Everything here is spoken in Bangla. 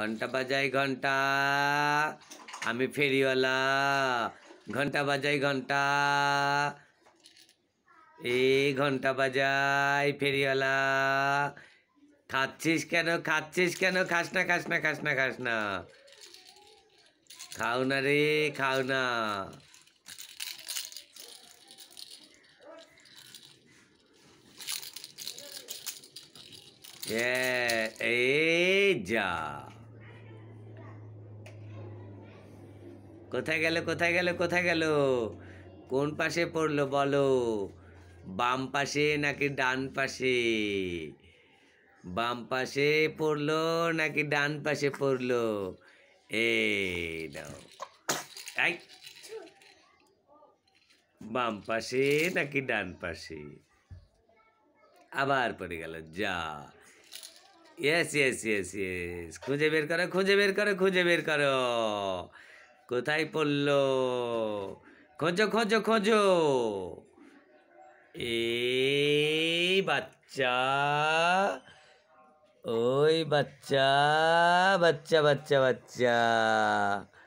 ঘন্টা বাজাই ঘন্টা আমি ফেরিওয়ালা ঘন্টা বাজাই ঘন্টা এ ঘন্টা বাজাই ফেরিওয়ালা খাচ্ছিস কেন খাচ্ছিস কেন খাস না খাস না খাস না খাস না খাও না রে খাও না এ যা কোথায় গেল কোথায় গেল কোথায় গেল কোন পাশে পড়লো বলো বাম পাশে নাকি ডান পাশে বাম পাশে পড়লো নাকি ডান পাশে পড়লো এই দাও বাম পাশে নাকি ডান পাশে আবার পড়ে গেল যা ইয়েস ইয়েস ইয়েস ইয়েস খুঁজে বের করো খুঁজে বের করো খুঁজে বের করো কোথায় পড়ল খোঁজো খোঁজো খোঁজো এ বাচ্চা ওই বাচ্চা বাচ্চা বাচ্চা বাচ্চা